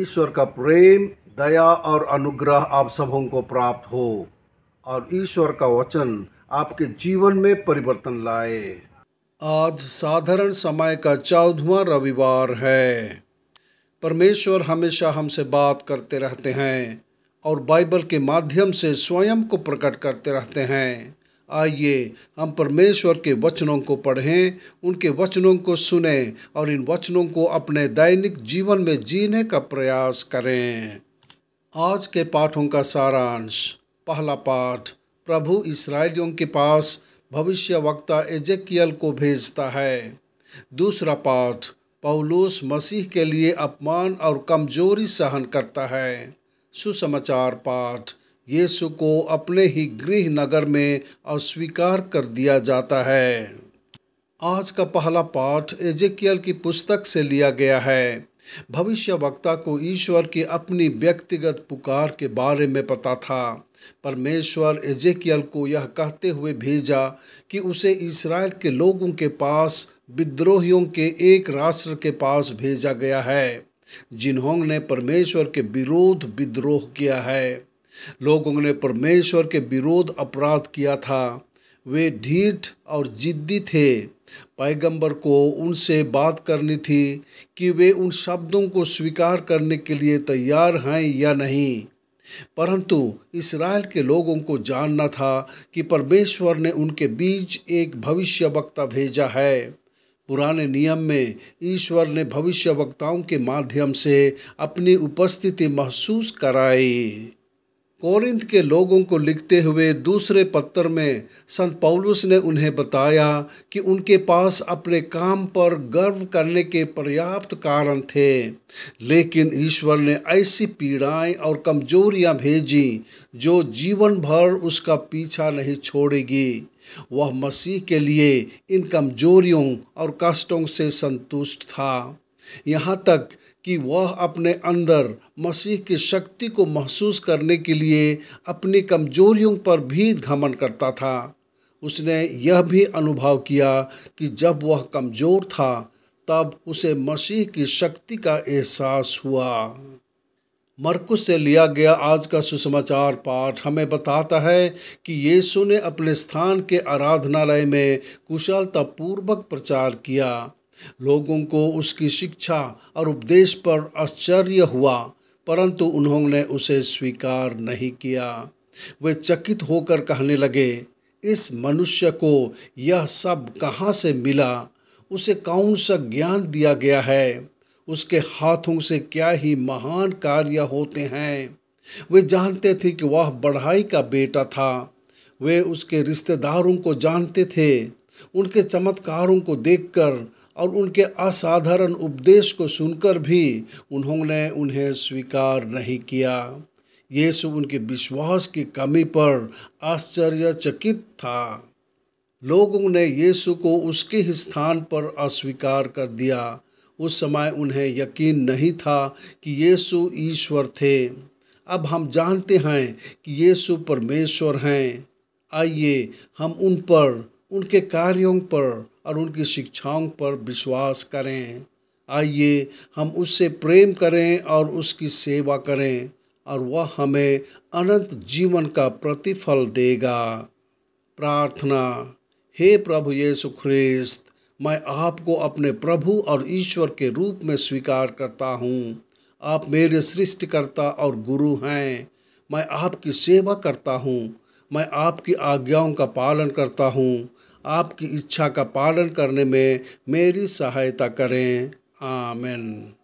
ईश्वर का प्रेम दया और अनुग्रह आप सबों को प्राप्त हो और ईश्वर का वचन आपके जीवन में परिवर्तन लाए आज साधारण समय का चौदहवा रविवार है परमेश्वर हमेशा हमसे बात करते रहते हैं और बाइबल के माध्यम से स्वयं को प्रकट करते रहते हैं आइए हम परमेश्वर के वचनों को पढ़ें उनके वचनों को सुने और इन वचनों को अपने दैनिक जीवन में जीने का प्रयास करें आज के पाठों का सारांश पहला पाठ प्रभु इसराइलियों के पास भविष्य वक्ता एजेकियल को भेजता है दूसरा पाठ पौलुस मसीह के लिए अपमान और कमजोरी सहन करता है सुसमाचार पाठ यीशु को अपने ही गृह नगर में अस्वीकार कर दिया जाता है आज का पहला पाठ एजेकियल की पुस्तक से लिया गया है भविष्य वक्ता को ईश्वर की अपनी व्यक्तिगत पुकार के बारे में पता था परमेश्वर एजेकियल को यह कहते हुए भेजा कि उसे इसराइल के लोगों के पास विद्रोहियों के एक राष्ट्र के पास भेजा गया है जिन्होंने परमेश्वर के विरोध विद्रोह किया है लोगों ने परमेश्वर के विरोध अपराध किया था वे ढीठ और जिद्दी थे पैगंबर को उनसे बात करनी थी कि वे उन शब्दों को स्वीकार करने के लिए तैयार हैं या नहीं परंतु इसराइल के लोगों को जानना था कि परमेश्वर ने उनके बीच एक भविष्य वक्ता भेजा है पुराने नियम में ईश्वर ने भविष्य वक्ताओं के माध्यम से अपनी उपस्थिति महसूस कराई कोरिंथ के लोगों को लिखते हुए दूसरे पत्र में संत पौलुस ने उन्हें बताया कि उनके पास अपने काम पर गर्व करने के पर्याप्त कारण थे लेकिन ईश्वर ने ऐसी पीड़ाएं और कमजोरियां भेजी जो जीवन भर उसका पीछा नहीं छोड़ेगी वह मसीह के लिए इन कमजोरियों और कष्टों से संतुष्ट था यहाँ तक कि वह अपने अंदर मसीह की शक्ति को महसूस करने के लिए अपनी कमजोरियों पर भी घमन करता था उसने यह भी अनुभव किया कि जब वह कमज़ोर था तब उसे मसीह की शक्ति का एहसास हुआ मरकुस से लिया गया आज का सुसमाचार पाठ हमें बताता है कि यीशु ने अपने स्थान के आराधनालय में कुशलतापूर्वक प्रचार किया लोगों को उसकी शिक्षा और उपदेश पर आश्चर्य हुआ परंतु उन्होंने उसे स्वीकार नहीं किया वे चकित होकर कहने लगे इस मनुष्य को यह सब कहाँ से मिला उसे कौन सा ज्ञान दिया गया है उसके हाथों से क्या ही महान कार्य होते हैं वे जानते थे कि वह बढ़ाई का बेटा था वे उसके रिश्तेदारों को जानते थे उनके चमत्कारों को देखकर और उनके असाधारण उपदेश को सुनकर भी उन्होंने उन्हें स्वीकार नहीं किया यीशु उनके विश्वास की कमी पर आश्चर्यचकित था लोगों ने यीशु को उसके स्थान पर अस्वीकार कर दिया उस समय उन्हें यकीन नहीं था कि यीशु ईश्वर थे अब हम जानते हैं कि यीशु परमेश्वर हैं आइए हम उन पर उनके कार्यों पर और उनकी शिक्षाओं पर विश्वास करें आइए हम उससे प्रेम करें और उसकी सेवा करें और वह हमें अनंत जीवन का प्रतिफल देगा प्रार्थना हे प्रभु ये ख्रिस्त मैं आपको अपने प्रभु और ईश्वर के रूप में स्वीकार करता हूँ आप मेरे सृष्टिकर्ता और गुरु हैं मैं आपकी सेवा करता हूँ मैं आपकी आज्ञाओं का पालन करता हूँ आपकी इच्छा का पालन करने में मेरी सहायता करें आमेन